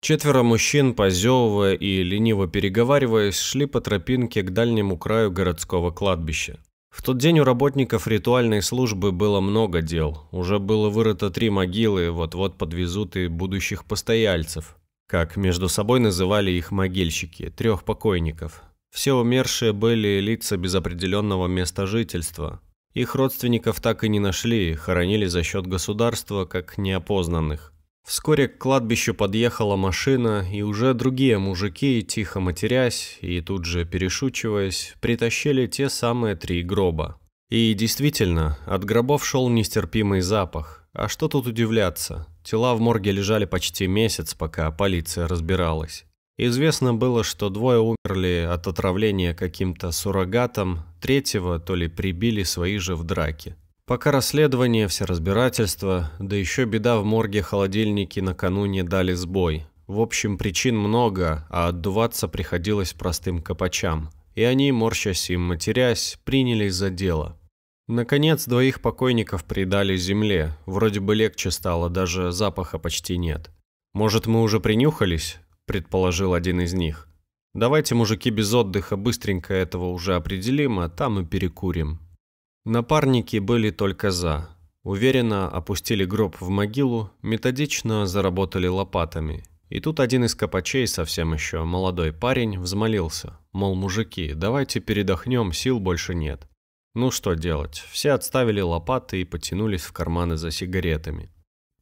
Четверо мужчин, позевывая и лениво переговариваясь, шли по тропинке к дальнему краю городского кладбища. В тот день у работников ритуальной службы было много дел. Уже было вырыто три могилы, вот-вот подвезут и будущих постояльцев. Как между собой называли их могильщики, трех покойников. Все умершие были лица без определенного места жительства. Их родственников так и не нашли, хоронили за счет государства, как неопознанных. Вскоре к кладбищу подъехала машина, и уже другие мужики, тихо матерясь и тут же перешучиваясь, притащили те самые три гроба. И действительно, от гробов шел нестерпимый запах. А что тут удивляться? Тела в морге лежали почти месяц, пока полиция разбиралась. Известно было, что двое умерли от отравления каким-то суррогатом, третьего то ли прибили свои же в драке. Пока расследование, все разбирательства, да еще беда в морге холодильники накануне дали сбой. В общем, причин много, а отдуваться приходилось простым копачам. И они, морщась и матерясь, принялись за дело. Наконец, двоих покойников придали земле. Вроде бы легче стало, даже запаха почти нет. «Может, мы уже принюхались?» – предположил один из них. «Давайте, мужики, без отдыха быстренько этого уже определим, а там и перекурим». Напарники были только за. Уверенно опустили гроб в могилу, методично заработали лопатами. И тут один из копачей, совсем еще молодой парень, взмолился. Мол, мужики, давайте передохнем, сил больше нет. Ну что делать, все отставили лопаты и потянулись в карманы за сигаретами.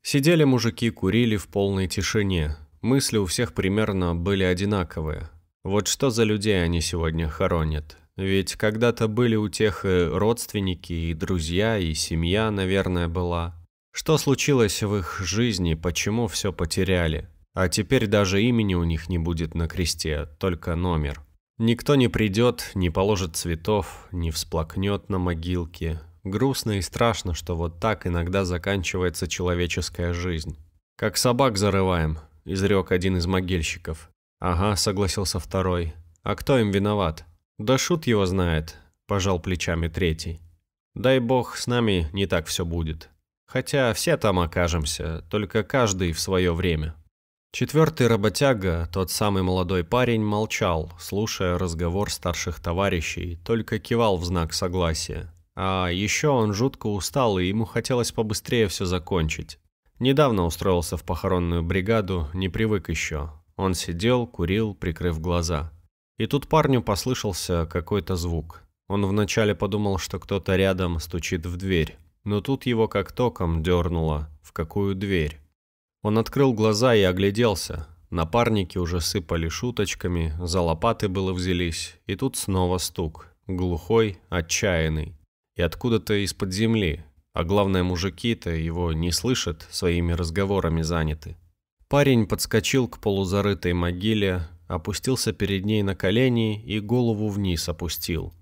Сидели мужики, курили в полной тишине. Мысли у всех примерно были одинаковые. Вот что за людей они сегодня хоронят. Ведь когда-то были у тех и родственники, и друзья, и семья, наверное, была. Что случилось в их жизни, почему все потеряли? А теперь даже имени у них не будет на кресте, только номер. Никто не придет, не положит цветов, не всплакнет на могилке. Грустно и страшно, что вот так иногда заканчивается человеческая жизнь. «Как собак зарываем», – изрек один из могильщиков. «Ага», – согласился второй. «А кто им виноват?» «Да шут его знает», – пожал плечами третий. «Дай бог, с нами не так все будет. Хотя все там окажемся, только каждый в свое время». Четвертый работяга, тот самый молодой парень, молчал, слушая разговор старших товарищей, только кивал в знак согласия. А еще он жутко устал, и ему хотелось побыстрее все закончить. Недавно устроился в похоронную бригаду, не привык еще. Он сидел, курил, прикрыв глаза. И тут парню послышался какой-то звук. Он вначале подумал, что кто-то рядом стучит в дверь, но тут его как током дернуло, в какую дверь. Он открыл глаза и огляделся. Напарники уже сыпали шуточками, за лопаты было взялись, и тут снова стук, глухой, отчаянный. И откуда-то из-под земли, а главное, мужики-то его не слышат, своими разговорами заняты. Парень подскочил к полузарытой могиле, опустился перед ней на колени и голову вниз опустил.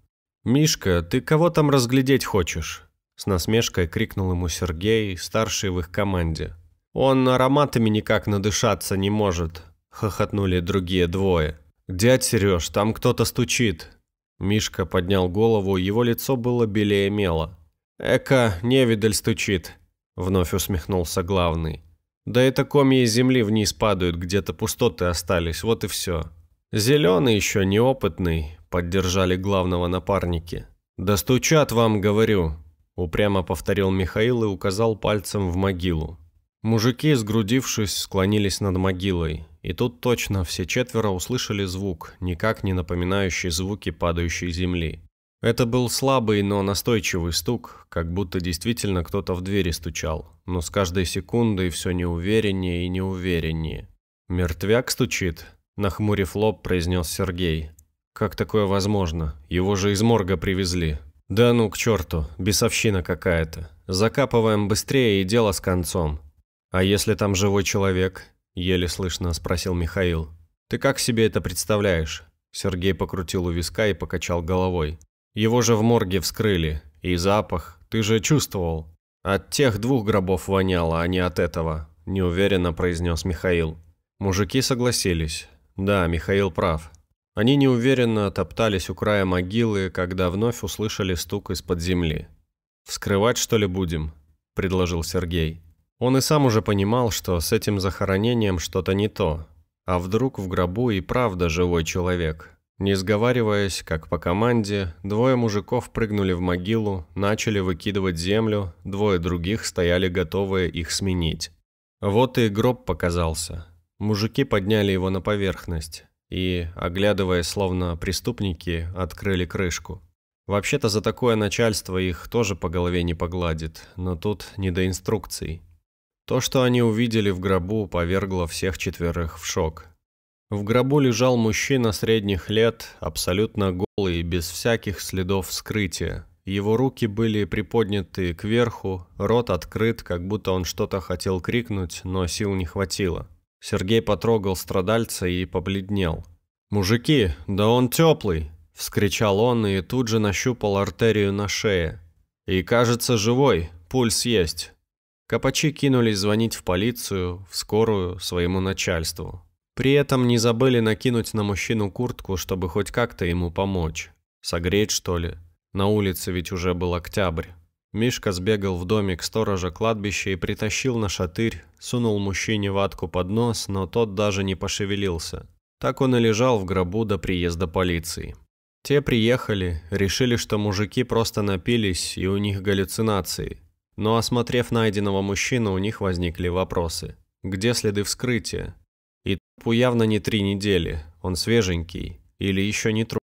«Мишка, ты кого там разглядеть хочешь?» С насмешкой крикнул ему Сергей, старший в их команде. «Он ароматами никак надышаться не может», — хохотнули другие двое. «Дядь Сереж, там кто-то стучит». Мишка поднял голову, его лицо было белее мела. «Эка, невидаль стучит», — вновь усмехнулся главный. Да это комья земли вниз падают, где-то пустоты остались, вот и все. Зеленый еще неопытный, поддержали главного напарники. Да стучат вам, говорю, упрямо повторил Михаил и указал пальцем в могилу. Мужики, сгрудившись, склонились над могилой, и тут точно все четверо услышали звук, никак не напоминающий звуки падающей земли. Это был слабый, но настойчивый стук, как будто действительно кто-то в двери стучал, но с каждой секундой все неувереннее и неувереннее. «Мертвяк стучит», – нахмурив лоб, произнес Сергей. «Как такое возможно? Его же из морга привезли». «Да ну к черту, бесовщина какая-то. Закапываем быстрее и дело с концом». «А если там живой человек?» – еле слышно спросил Михаил. «Ты как себе это представляешь?» Сергей покрутил у виска и покачал головой. Его же в морге вскрыли. И запах, ты же чувствовал. От тех двух гробов воняло, а не от этого, неуверенно произнес Михаил. Мужики согласились. Да, Михаил прав. Они неуверенно топтались у края могилы, когда вновь услышали стук из-под земли. «Вскрывать, что ли, будем?» – предложил Сергей. Он и сам уже понимал, что с этим захоронением что-то не то. А вдруг в гробу и правда живой человек? Не сговариваясь, как по команде, двое мужиков прыгнули в могилу, начали выкидывать землю, двое других стояли готовые их сменить. Вот и гроб показался. Мужики подняли его на поверхность и, оглядывая словно преступники, открыли крышку. Вообще-то за такое начальство их тоже по голове не погладит, но тут не до инструкций. То, что они увидели в гробу, повергло всех четверых в шок. В гробу лежал мужчина средних лет, абсолютно голый, без всяких следов скрытия. Его руки были приподняты кверху, рот открыт, как будто он что-то хотел крикнуть, но сил не хватило. Сергей потрогал страдальца и побледнел. «Мужики, да он теплый!» – вскричал он и тут же нащупал артерию на шее. «И кажется живой, пульс есть». Копачи кинулись звонить в полицию, в скорую, своему начальству. При этом не забыли накинуть на мужчину куртку, чтобы хоть как-то ему помочь. Согреть, что ли? На улице ведь уже был октябрь. Мишка сбегал в домик сторожа кладбища и притащил на шатырь, сунул мужчине ватку под нос, но тот даже не пошевелился. Так он и лежал в гробу до приезда полиции. Те приехали, решили, что мужики просто напились и у них галлюцинации. Но осмотрев найденного мужчину, у них возникли вопросы. Где следы вскрытия? И трупу явно не три недели, он свеженький, или еще не труп.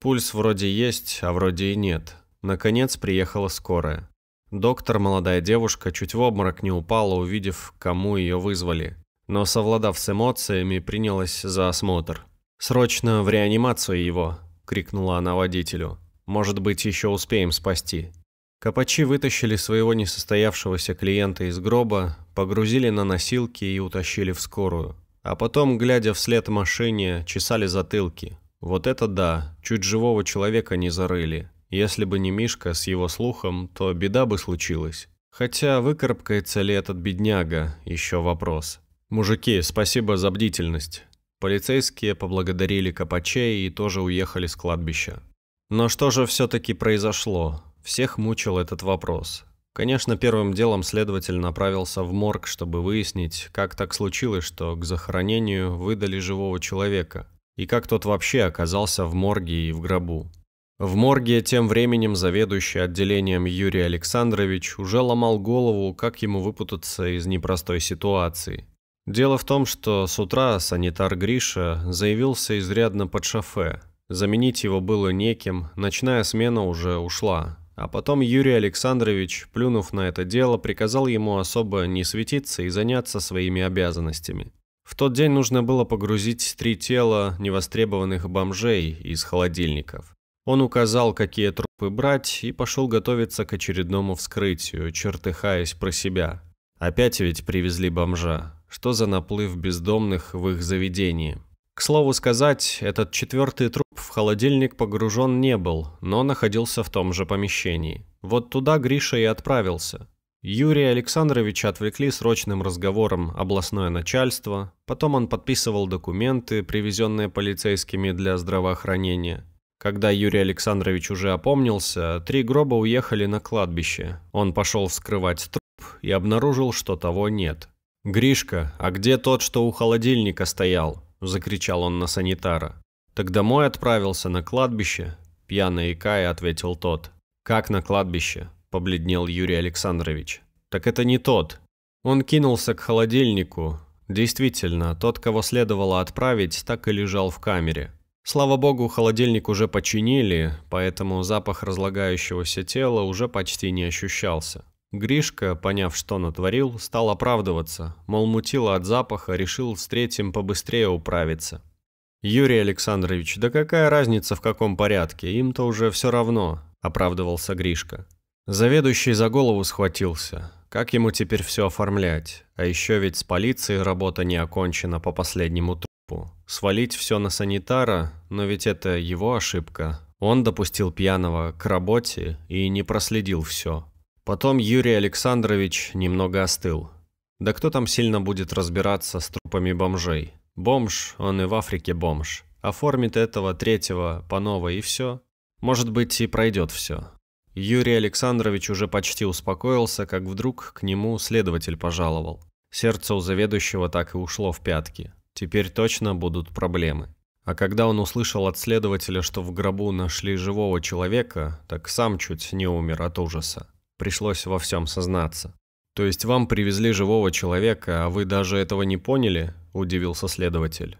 Пульс вроде есть, а вроде и нет. Наконец приехала скорая. Доктор, молодая девушка, чуть в обморок не упала, увидев, кому ее вызвали. Но, совладав с эмоциями, принялась за осмотр. «Срочно в реанимацию его!» – крикнула она водителю. «Может быть, еще успеем спасти». Копачи вытащили своего несостоявшегося клиента из гроба, погрузили на носилки и утащили в скорую. А потом, глядя вслед машине, чесали затылки. Вот это да, чуть живого человека не зарыли. Если бы не Мишка с его слухом, то беда бы случилась. Хотя выкарабкается ли этот бедняга, еще вопрос. Мужики, спасибо за бдительность. Полицейские поблагодарили Капачей и тоже уехали с кладбища. Но что же все-таки произошло? Всех мучил этот вопрос. Конечно, первым делом следователь направился в морг, чтобы выяснить, как так случилось, что к захоронению выдали живого человека, и как тот вообще оказался в морге и в гробу. В морге тем временем заведующий отделением Юрий Александрович уже ломал голову, как ему выпутаться из непростой ситуации. Дело в том, что с утра санитар Гриша заявился изрядно под шофе. Заменить его было неким, ночная смена уже ушла, а потом Юрий Александрович, плюнув на это дело, приказал ему особо не светиться и заняться своими обязанностями. В тот день нужно было погрузить три тела невостребованных бомжей из холодильников. Он указал, какие трупы брать, и пошел готовиться к очередному вскрытию, чертыхаясь про себя. Опять ведь привезли бомжа. Что за наплыв бездомных в их заведении? К слову сказать, этот четвертый труп в холодильник погружен не был, но находился в том же помещении. Вот туда Гриша и отправился. Юрия Александровича отвлекли срочным разговором областное начальство, потом он подписывал документы, привезенные полицейскими для здравоохранения. Когда Юрий Александрович уже опомнился, три гроба уехали на кладбище. Он пошел вскрывать труп и обнаружил, что того нет. «Гришка, а где тот, что у холодильника стоял?» – закричал он на санитара. «Так домой отправился, на кладбище?» – пьяно икая ответил тот. «Как на кладбище?» – побледнел Юрий Александрович. «Так это не тот». Он кинулся к холодильнику. Действительно, тот, кого следовало отправить, так и лежал в камере. Слава богу, холодильник уже починили, поэтому запах разлагающегося тела уже почти не ощущался. Гришка, поняв, что натворил, стал оправдываться, мол, мутило от запаха, решил с третьим побыстрее управиться. «Юрий Александрович, да какая разница в каком порядке, им-то уже все равно», – оправдывался Гришка. Заведующий за голову схватился. Как ему теперь все оформлять? А еще ведь с полицией работа не окончена по последнему трупу. Свалить все на санитара, но ведь это его ошибка. Он допустил пьяного к работе и не проследил все. Потом Юрий Александрович немного остыл. Да кто там сильно будет разбираться с трупами бомжей? Бомж, он и в Африке бомж. Оформит этого, третьего, по новой и все. Может быть, и пройдет все. Юрий Александрович уже почти успокоился, как вдруг к нему следователь пожаловал. Сердце у заведующего так и ушло в пятки. Теперь точно будут проблемы. А когда он услышал от следователя, что в гробу нашли живого человека, так сам чуть не умер от ужаса. Пришлось во всем сознаться. То есть вам привезли живого человека, а вы даже этого не поняли? Удивился следователь.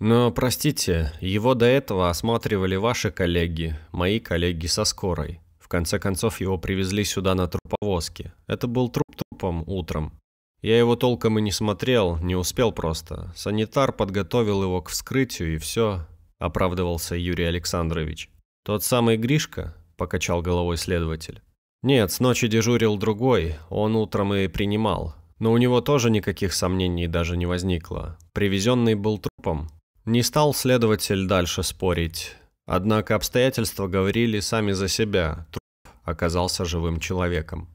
Но, простите, его до этого осматривали ваши коллеги, мои коллеги со скорой. В конце концов, его привезли сюда на труповозке. Это был труп трупом утром. Я его толком и не смотрел, не успел просто. Санитар подготовил его к вскрытию и все, оправдывался Юрий Александрович. Тот самый Гришка, покачал головой следователь. Нет, с ночи дежурил другой, он утром и принимал. Но у него тоже никаких сомнений даже не возникло. Привезенный был трупом. Не стал следователь дальше спорить. Однако обстоятельства говорили сами за себя. Труп оказался живым человеком.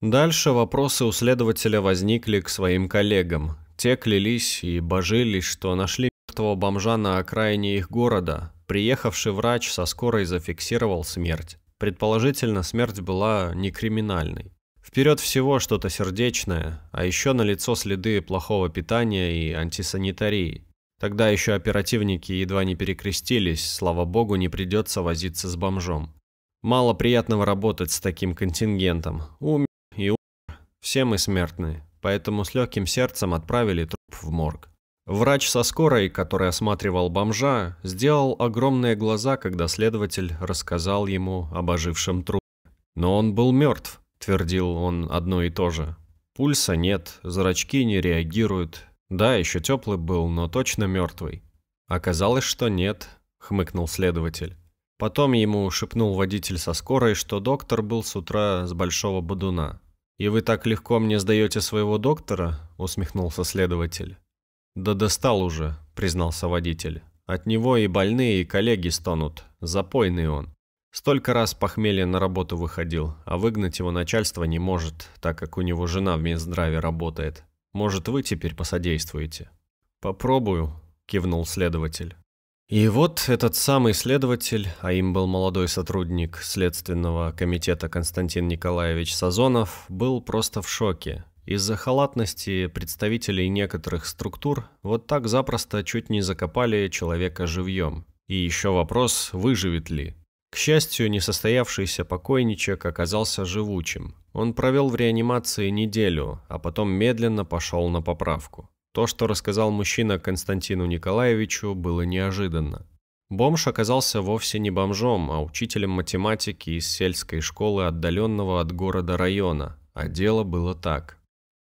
Дальше вопросы у следователя возникли к своим коллегам. Те клялись и божились, что нашли мертвого бомжа на окраине их города. Приехавший врач со скорой зафиксировал смерть. Предположительно, смерть была не криминальной. Вперед всего что-то сердечное, а еще на лицо следы плохого питания и антисанитарии. Тогда еще оперативники едва не перекрестились, слава богу, не придется возиться с бомжом. Мало приятного работать с таким контингентом. Умер и умер. Все мы смертны, поэтому с легким сердцем отправили труп в морг. Врач со скорой, который осматривал бомжа, сделал огромные глаза, когда следователь рассказал ему об ожившем трупе. «Но он был мертв», — твердил он одно и то же. «Пульса нет, зрачки не реагируют. Да, еще теплый был, но точно мертвый». «Оказалось, что нет», — хмыкнул следователь. Потом ему шепнул водитель со скорой, что доктор был с утра с большого бодуна. «И вы так легко мне сдаете своего доктора?» — усмехнулся следователь. «Да достал уже», — признался водитель. «От него и больные, и коллеги стонут. Запойный он. Столько раз похмелье на работу выходил, а выгнать его начальство не может, так как у него жена в Минздраве работает. Может, вы теперь посодействуете?» «Попробую», — кивнул следователь. И вот этот самый следователь, а им был молодой сотрудник Следственного комитета Константин Николаевич Сазонов, был просто в шоке, из-за халатности представителей некоторых структур вот так запросто чуть не закопали человека живьем. И еще вопрос, выживет ли. К счастью, несостоявшийся покойничек оказался живучим. Он провел в реанимации неделю, а потом медленно пошел на поправку. То, что рассказал мужчина Константину Николаевичу, было неожиданно. Бомж оказался вовсе не бомжом, а учителем математики из сельской школы, отдаленного от города района. А дело было так.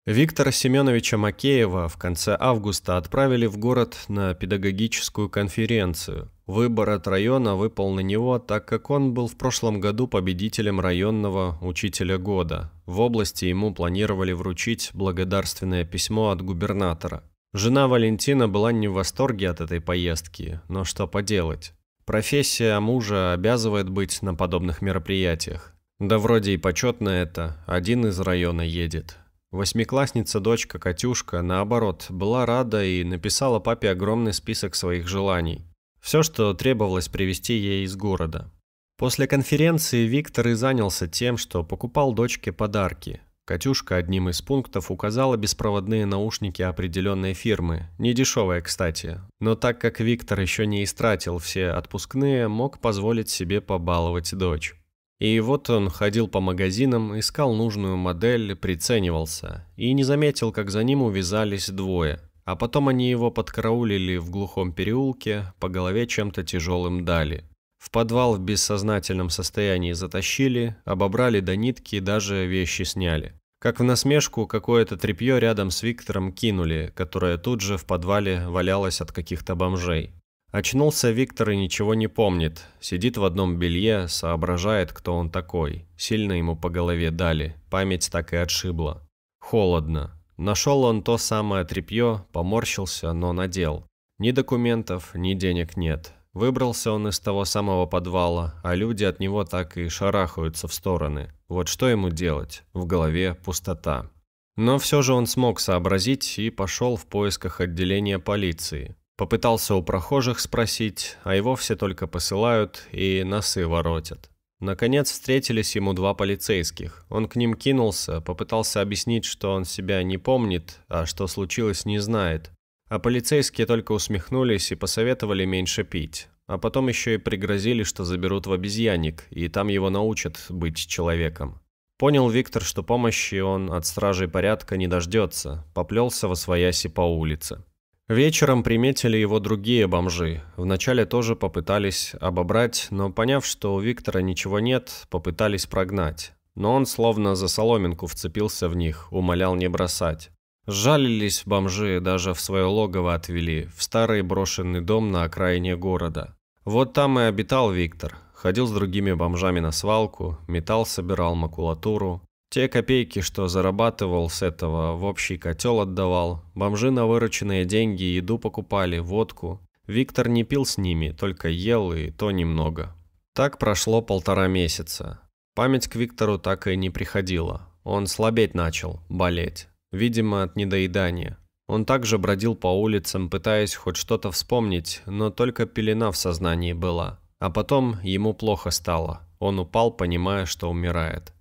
Виктора Семеновича Макеева в конце августа отправили в город на педагогическую конференцию. Выбор от района выпал на него, так как он был в прошлом году победителем районного учителя года. В области ему планировали вручить благодарственное письмо от губернатора. Жена Валентина была не в восторге от этой поездки, но что поделать. Профессия мужа обязывает быть на подобных мероприятиях. Да вроде и почетно это, один из района едет, Восьмиклассница дочка Катюшка, наоборот, была рада и написала папе огромный список своих желаний. Все, что требовалось привезти ей из города. После конференции Виктор и занялся тем, что покупал дочке подарки. Катюшка одним из пунктов указала беспроводные наушники определенной фирмы, недешевые, кстати. Но так как Виктор еще не истратил все отпускные, мог позволить себе побаловать дочь. И вот он ходил по магазинам, искал нужную модель, приценивался. И не заметил, как за ним увязались двое. А потом они его подкараулили в глухом переулке, по голове чем-то тяжелым дали. В подвал в бессознательном состоянии затащили, обобрали до нитки и даже вещи сняли. Как в насмешку, какое-то тряпье рядом с Виктором кинули, которое тут же в подвале валялось от каких-то бомжей. Очнулся Виктор и ничего не помнит. Сидит в одном белье, соображает, кто он такой. Сильно ему по голове дали, память так и отшибла. Холодно. Нашел он то самое тряпье, поморщился, но надел. Ни документов, ни денег нет. Выбрался он из того самого подвала, а люди от него так и шарахаются в стороны. Вот что ему делать? В голове пустота. Но все же он смог сообразить и пошел в поисках отделения полиции. Попытался у прохожих спросить, а его все только посылают и носы воротят. Наконец встретились ему два полицейских. Он к ним кинулся, попытался объяснить, что он себя не помнит, а что случилось не знает. А полицейские только усмехнулись и посоветовали меньше пить. А потом еще и пригрозили, что заберут в обезьянник, и там его научат быть человеком. Понял Виктор, что помощи он от стражей порядка не дождется, поплелся во свояси по улице. Вечером приметили его другие бомжи. Вначале тоже попытались обобрать, но поняв, что у Виктора ничего нет, попытались прогнать. Но он словно за соломинку вцепился в них, умолял не бросать. Жалились бомжи, даже в свое логово отвели, в старый брошенный дом на окраине города. Вот там и обитал Виктор. Ходил с другими бомжами на свалку, металл собирал макулатуру. Те копейки, что зарабатывал с этого, в общий котел отдавал. Бомжи на вырученные деньги еду покупали, водку. Виктор не пил с ними, только ел и то немного. Так прошло полтора месяца. Память к Виктору так и не приходила. Он слабеть начал, болеть. Видимо, от недоедания. Он также бродил по улицам, пытаясь хоть что-то вспомнить, но только пелена в сознании была. А потом ему плохо стало. Он упал, понимая, что умирает.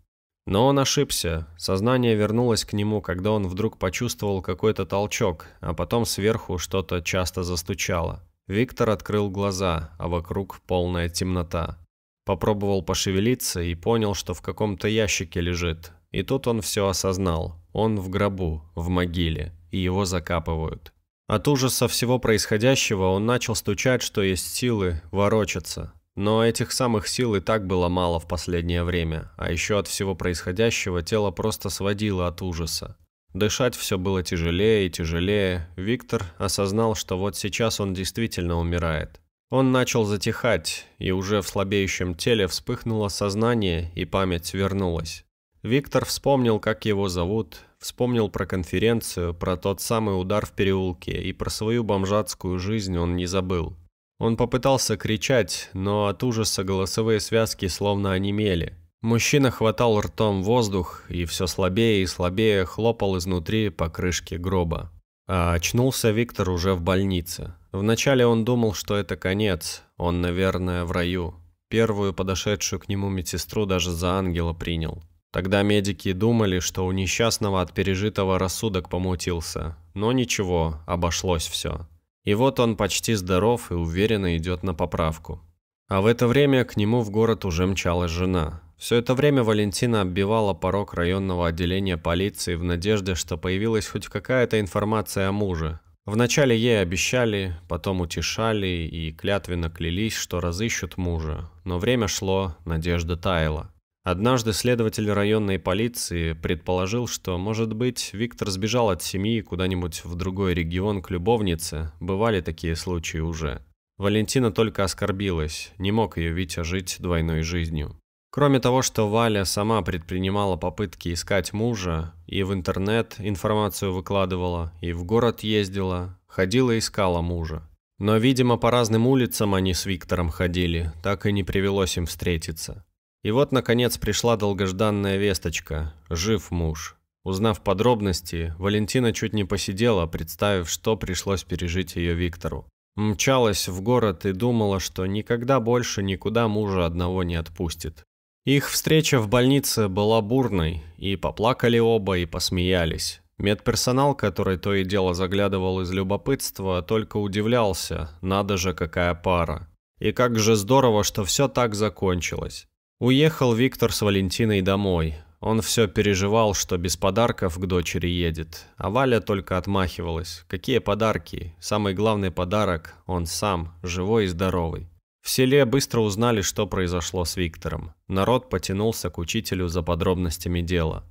Но он ошибся. Сознание вернулось к нему, когда он вдруг почувствовал какой-то толчок, а потом сверху что-то часто застучало. Виктор открыл глаза, а вокруг полная темнота. Попробовал пошевелиться и понял, что в каком-то ящике лежит. И тут он все осознал. Он в гробу, в могиле, и его закапывают. От ужаса всего происходящего он начал стучать, что есть силы, ворочаться. Но этих самых сил и так было мало в последнее время, а еще от всего происходящего тело просто сводило от ужаса. Дышать все было тяжелее и тяжелее. Виктор осознал, что вот сейчас он действительно умирает. Он начал затихать, и уже в слабеющем теле вспыхнуло сознание, и память вернулась. Виктор вспомнил, как его зовут, вспомнил про конференцию, про тот самый удар в переулке, и про свою бомжатскую жизнь он не забыл. Он попытался кричать, но от ужаса голосовые связки словно онемели. Мужчина хватал ртом воздух и все слабее и слабее хлопал изнутри по крышке гроба. А очнулся Виктор уже в больнице. Вначале он думал, что это конец, он, наверное, в раю. Первую подошедшую к нему медсестру даже за ангела принял. Тогда медики думали, что у несчастного от пережитого рассудок помутился. Но ничего, обошлось все. И вот он почти здоров и уверенно идет на поправку. А в это время к нему в город уже мчалась жена. Все это время Валентина оббивала порог районного отделения полиции в надежде, что появилась хоть какая-то информация о муже. Вначале ей обещали, потом утешали и клятвенно клялись, что разыщут мужа. Но время шло, надежда таяла. Однажды следователь районной полиции предположил, что, может быть, Виктор сбежал от семьи куда-нибудь в другой регион к любовнице. Бывали такие случаи уже. Валентина только оскорбилась, не мог ее Витя жить двойной жизнью. Кроме того, что Валя сама предпринимала попытки искать мужа, и в интернет информацию выкладывала, и в город ездила, ходила искала мужа. Но, видимо, по разным улицам они с Виктором ходили, так и не привелось им встретиться. И вот, наконец, пришла долгожданная весточка. Жив муж. Узнав подробности, Валентина чуть не посидела, представив, что пришлось пережить ее Виктору. Мчалась в город и думала, что никогда больше никуда мужа одного не отпустит. Их встреча в больнице была бурной, и поплакали оба, и посмеялись. Медперсонал, который то и дело заглядывал из любопытства, только удивлялся, надо же, какая пара. И как же здорово, что все так закончилось. Уехал Виктор с Валентиной домой. Он все переживал, что без подарков к дочери едет. А Валя только отмахивалась. Какие подарки? Самый главный подарок – он сам, живой и здоровый. В селе быстро узнали, что произошло с Виктором. Народ потянулся к учителю за подробностями дела.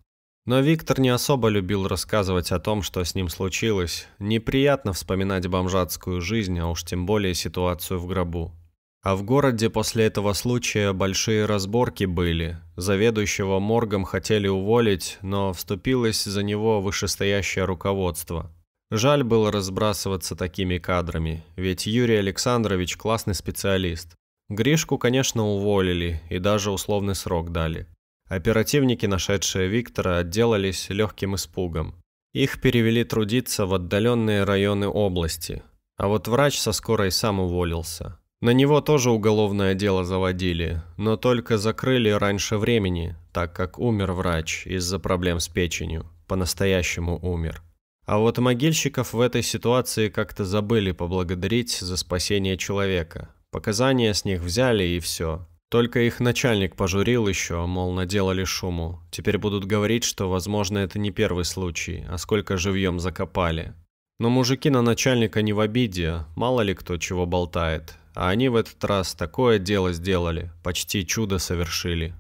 Но Виктор не особо любил рассказывать о том, что с ним случилось. Неприятно вспоминать бомжатскую жизнь, а уж тем более ситуацию в гробу. А в городе после этого случая большие разборки были. Заведующего моргом хотели уволить, но вступилось за него вышестоящее руководство. Жаль было разбрасываться такими кадрами, ведь Юрий Александрович классный специалист. Гришку, конечно, уволили и даже условный срок дали. Оперативники, нашедшие Виктора, отделались легким испугом. Их перевели трудиться в отдаленные районы области. А вот врач со скорой сам уволился. На него тоже уголовное дело заводили, но только закрыли раньше времени, так как умер врач из-за проблем с печенью, по-настоящему умер. А вот могильщиков в этой ситуации как-то забыли поблагодарить за спасение человека. Показания с них взяли и все. Только их начальник пожурил еще, мол, наделали шуму. Теперь будут говорить, что, возможно, это не первый случай, а сколько живьем закопали. Но мужики на начальника не в обиде, мало ли кто чего болтает. А они в этот раз такое дело сделали, почти чудо совершили.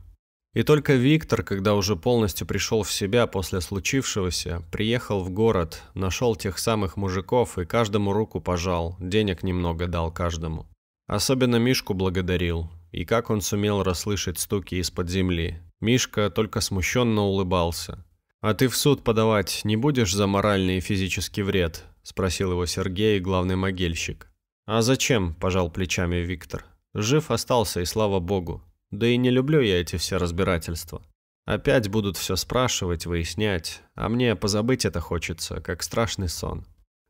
И только Виктор, когда уже полностью пришел в себя после случившегося, приехал в город, нашел тех самых мужиков и каждому руку пожал, денег немного дал каждому. Особенно Мишку благодарил, и как он сумел расслышать стуки из-под земли. Мишка только смущенно улыбался. «А ты в суд подавать не будешь за моральный и физический вред?» – спросил его Сергей, главный могильщик. А зачем, пожал плечами Виктор. Жив остался, и слава богу. Да и не люблю я эти все разбирательства. Опять будут все спрашивать, выяснять, а мне позабыть это хочется, как страшный сон.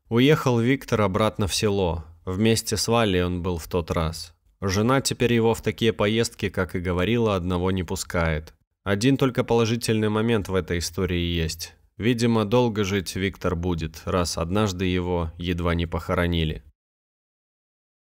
Уехал Виктор обратно в село. Вместе с Валей он был в тот раз. Жена теперь его в такие поездки, как и говорила, одного не пускает. Один только положительный момент в этой истории есть. Видимо, долго жить Виктор будет, раз однажды его едва не похоронили.